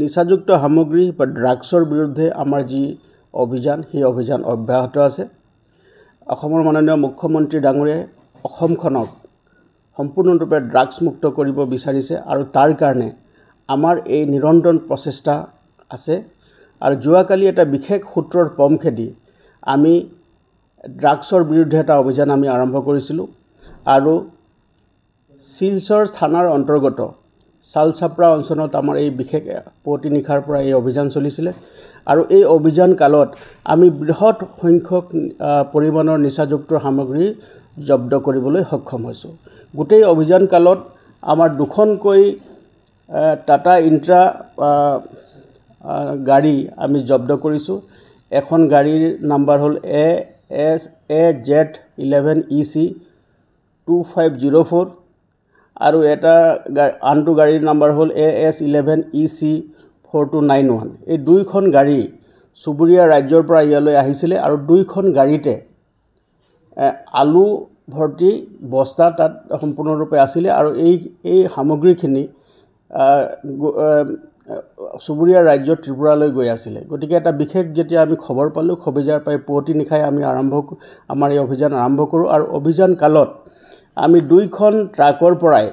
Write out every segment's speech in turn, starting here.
নিচাযুক্ত সামগ্ৰী বা ড্ৰাগছৰ বিৰুদ্ধে আমাৰ যি অভিযান সেই অভিযান অব্যাহত আছে অসমৰ মাননীয় মুখ্যমন্ত্ৰী ডাঙৰীয়াই অসমখনক সম্পূৰ্ণৰূপে ড্ৰাগছমুক্ত কৰিব বিচাৰিছে আৰু তাৰ কাৰণে আমাৰ এই নিৰন্তৰ প্ৰচেষ্টা আছে আৰু যোৱাকালি এটা বিশেষ সূত্ৰৰ পম খেদি আমি ড্ৰাগছৰ বিৰুদ্ধে এটা অভিযান আমি আৰম্ভ কৰিছিলোঁ আৰু শিলচৰ থানাৰ অন্তৰ্গত চালচাপ্ৰা অঞ্চলত আমাৰ এই বিশেষ পুৱতি নিশাৰ পৰা এই অভিযান চলিছিলে আৰু এই অভিযান কালত আমি বৃহৎ সংখ্যক পৰিমাণৰ নিচাযুক্ত সামগ্ৰী জব্দ কৰিবলৈ সক্ষম হৈছোঁ গোটেই অভিযান কালত আমাৰ দুখনকৈ টাটা ইণ্ট্ৰা গাড়ী আমি জব্দ কৰিছোঁ এখন গাড়ীৰ নাম্বাৰ হ'ল A S A Z eleven E C two five zero' four আৰু এটা আনটো গাড়ীৰ নাম্বাৰ হ'ল A S eleven E C four two nine one এই দুইখন গাড়ী চুবুৰীয়া ৰাজ্যৰ পৰা ইয়ালৈ আহিছিলে আৰু দুইখন গাড়ীতে আলু ভৰ্তি বস্তা তাত সম্পূৰ্ণৰূপে আছিলে আৰু এই এই সামগ্ৰীখিনি চুবুৰীয়া ৰাজ্য ত্ৰিপুৰালৈ গৈ আছিলে গতিকে এটা বিশেষ যেতিয়া আমি খবৰ পালোঁ খবিজাৰ পাই পুৱতি নিশাই আমি আৰম্ভ আমাৰ এই অভিযান আৰম্ভ কৰোঁ আৰু অভিযান কালত আমি দুইখন ট্ৰাকৰ পৰাই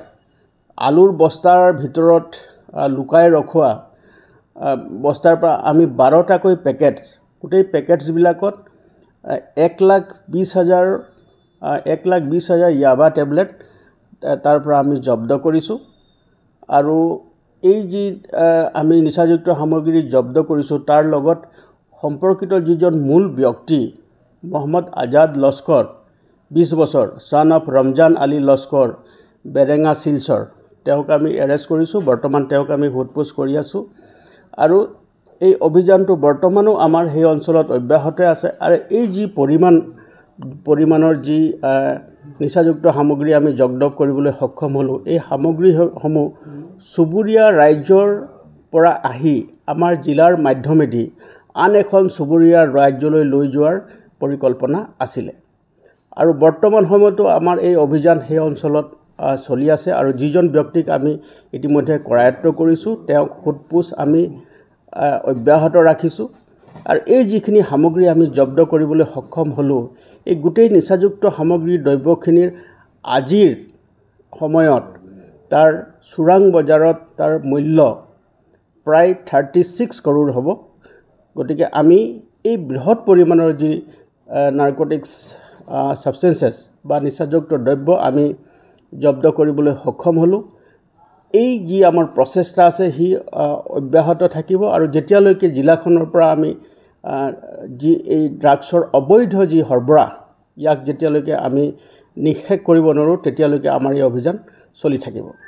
আলুৰ বস্তাৰ ভিতৰত লুকাই ৰখোৱা বস্তাৰ পৰা আমি বাৰটাকৈ পেকেটছ গোটেই পেকেটছবিলাকত এক লাখ বিছ হাজাৰ এক লাখ বিছ হাজাৰ য়াবা টেবলেট তাৰ পৰা আমি জব্দ কৰিছোঁ আৰু এই যি আমি নিচাযুক্ত সামগ্ৰী জব্দ কৰিছোঁ তাৰ লগত সম্পৰ্কিত যিজন মূল ব্যক্তি মহম্মদ আজাদ লস্কৰ বিছ বছৰ ছান অফ ৰমজান আলী লস্কৰ বেৰেঙা চিলছৰ তেওঁক আমি এৰেষ্ট কৰিছোঁ বৰ্তমান তেওঁক আমি সোধ পোছ কৰি আছোঁ আৰু এই অভিযানটো বৰ্তমানো আমাৰ সেই অঞ্চলত অব্যাহতে আছে আৰু এই যি পৰিমাণ পৰিমাণৰ যি নিচাযুক্ত সামগ্ৰী আমি জগদ কৰিবলৈ সক্ষম হ'লোঁ এই সামগ্ৰীসমূহ চুবুৰীয়া ৰাজ্যৰ পৰা আহি আমাৰ জিলাৰ মাধ্যমেদি আন এখন চুবুৰীয়া ৰাজ্যলৈ লৈ যোৱাৰ পৰিকল্পনা আছিলে আৰু বৰ্তমান সময়তো আমাৰ এই অভিযান সেই অঞ্চলত চলি আছে আৰু যিজন ব্যক্তিক আমি ইতিমধ্যে কৰায়ত্ব কৰিছোঁ তেওঁক সোধ পোছ আমি অব্যাহত ৰাখিছোঁ আৰু এই যিখিনি সামগ্ৰী আমি জব্দ কৰিবলৈ সক্ষম হ'লোঁ এই গোটেই নিচাযুক্ত সামগ্ৰীৰ দ্ৰব্যখিনিৰ আজিৰ সময়ত তাৰ চোৰাং বজাৰত তাৰ মূল্য প্ৰায় থাৰ্টি ছিক্স কৰোৰ হ'ব গতিকে আমি এই বৃহৎ পৰিমাণৰ যি নাৰ্কটিক্স ছাবষ্টেঞ্চেছ বা নিচাযুক্ত দ্ৰব্য আমি জব্দ কৰিবলৈ সক্ষম হ'লোঁ এই যি আমাৰ প্ৰচেষ্টা আছে সি অব্যাহত থাকিব আৰু যেতিয়ালৈকে জিলাখনৰ পৰা আমি যি এই ড্ৰাগছৰ অবৈধ যি সৰবৰাহ ইয়াক যেতিয়ালৈকে আমি নিষেধ কৰিব নোৱাৰোঁ তেতিয়ালৈকে আমাৰ এই অভিযান চলি থাকিব